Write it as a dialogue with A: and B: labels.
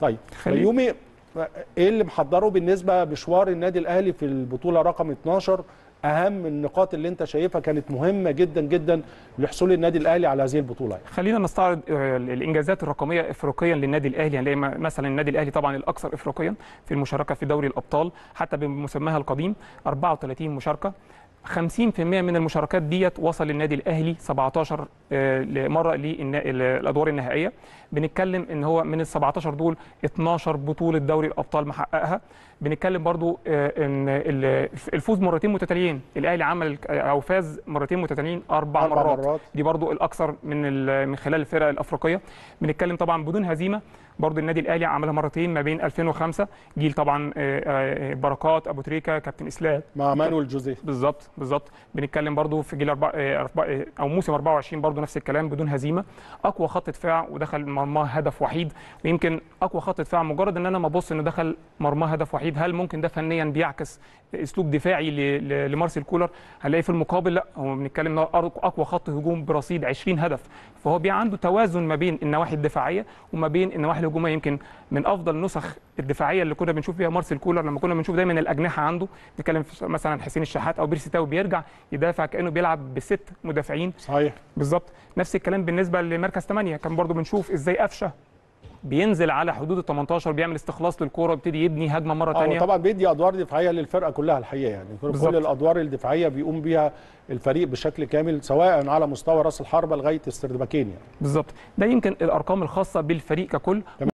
A: طيب يومي آه، ايه اللي محضره بالنسبه مشوار النادي الاهلي في البطوله رقم 12 اهم النقاط اللي انت شايفها كانت مهمه جدا جدا لحصول النادي الاهلي على هذه البطوله يعني.
B: خلينا نستعرض آه، الانجازات الرقميه افريقيا للنادي الاهلي هنلاقي يعني مثلا النادي الاهلي طبعا الاكثر افريقيا في المشاركه في دوري الابطال حتى بمسماها القديم 34 مشاركه 50% من المشاركات ديت وصل للنادي الاهلي 17 آه، مره للادوار النهائيه بنتكلم ان هو من ال 17 دول 12 بطوله دوري الابطال محققها بنتكلم برضو آه، ان الفوز مرتين متتاليين الاهلي عمل او فاز مرتين متتاليين اربع, أربع مرات. مرات دي برضو الاكثر من من خلال الفرق الافريقيه بنتكلم طبعا بدون هزيمه برضو النادي الاهلي عملها مرتين ما بين 2005 جيل طبعا آه، بركات ابو تريكه كابتن اسلام مع مانويل جوزيه بالظبط بالظبط بنتكلم برضو في جيل أربع... آه، آه، او موسم 24 برضو نفس الكلام بدون هزيمه اقوى خط دفاع ودخل مرماه هدف وحيد ويمكن اقوى خط دفاع مجرد ان انا ما ابص انه دخل مرماه هدف وحيد هل ممكن ده فنيا بيعكس اسلوب دفاعي لمارسيل كولر هنلاقي في المقابل لا هو بنتكلم ان اقوى خط هجوم برصيد 20 هدف فهو بي عنده توازن ما بين النواحي الدفاعيه وما بين النواحي الهجوميه يمكن من افضل نسخ الدفاعيه اللي كنا بنشوف فيها مارسيل كولر لما كنا بنشوف دايما الاجنحه عنده نتكلم مثلا حسين الشحات او بيرسي بيرجع يدافع كانه بيلعب بست مدافعين صحيح بالظبط نفس الكلام بالنسبه لمركز 8 كان برضو بنشوف ازاي قفشه بينزل على حدود ال 18 بيعمل استخلاص للكوره ويبتدي يبني هجمه مره ثانيه آه، طبعا
A: بيدي ادوار دفاعيه للفرقه كلها الحقيقه يعني بالزبط. كل الادوار الدفاعيه بيقوم بيها الفريق بشكل كامل سواء على مستوى راس الحربه لغايه السردباكين يعني
B: بالظبط ده يمكن الارقام الخاصه بالفريق ككل